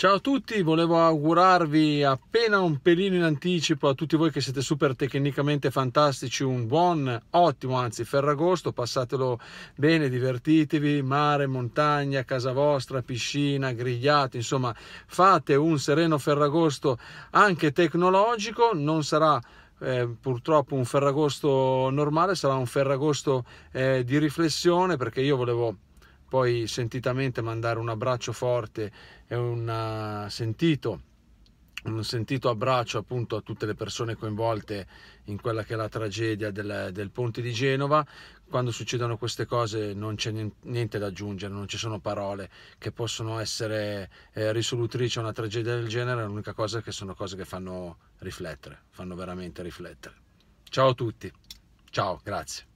Ciao a tutti, volevo augurarvi appena un pelino in anticipo a tutti voi che siete super tecnicamente fantastici un buon, ottimo, anzi ferragosto, passatelo bene, divertitevi, mare, montagna, casa vostra, piscina, grigliate, insomma fate un sereno ferragosto anche tecnologico, non sarà eh, purtroppo un ferragosto normale, sarà un ferragosto eh, di riflessione perché io volevo poi sentitamente mandare un abbraccio forte e un eh, sentito un sentito abbraccio appunto a tutte le persone coinvolte in quella che è la tragedia del, del ponte di Genova. Quando succedono queste cose non c'è niente da aggiungere, non ci sono parole che possono essere eh, risolutrici a una tragedia del genere, l'unica cosa è che sono cose che fanno riflettere, fanno veramente riflettere. Ciao a tutti, ciao, grazie.